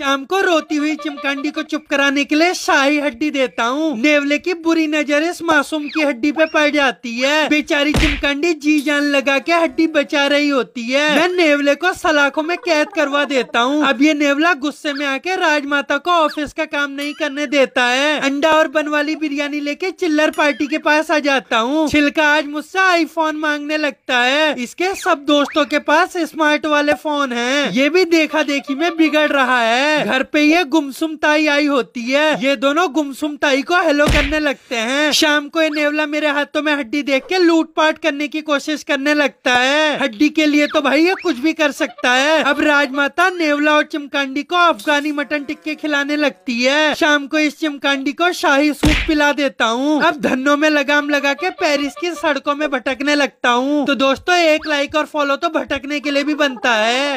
शाम को रोती हुई चिमकांडी को चुप कराने के लिए शाही हड्डी देता हूँ नेवले की बुरी नजर इस मासूम की हड्डी पे पड़ जाती है बेचारी चिमकांडी जी जान लगा के हड्डी बचा रही होती है मैं नेवले को सलाखों में कैद करवा देता हूँ अब ये नेवला गुस्से में आके राजमाता को ऑफिस का काम नहीं करने देता है अंडा और बन वाली बिरयानी लेके चिल्लर पार्टी के पास आ जाता हूँ छिलका आज मुझसे आईफोन मांगने लगता है इसके सब दोस्तों के पास स्मार्ट वाले फोन है ये भी देखा देखी में बिगड़ रहा है है घर पे ये गुमसुम ताई आई होती है ये दोनों गुमसुम ताई को हेलो करने लगते हैं शाम को ये नेवला मेरे हाथों में हड्डी देख के लूट पाट करने की कोशिश करने लगता है हड्डी के लिए तो भाई ये कुछ भी कर सकता है अब राजमाता नेवला और चिमकांडी को अफगानी मटन टिक्के खिलाने लगती है शाम को इस चिमकांडी को शाही सूप पिला देता हूँ अब धनों में लगाम लगा के पेरिस की सड़कों में भटकने लगता हूँ तो दोस्तों एक लाइक और फॉलो तो भटकने के लिए भी बनता है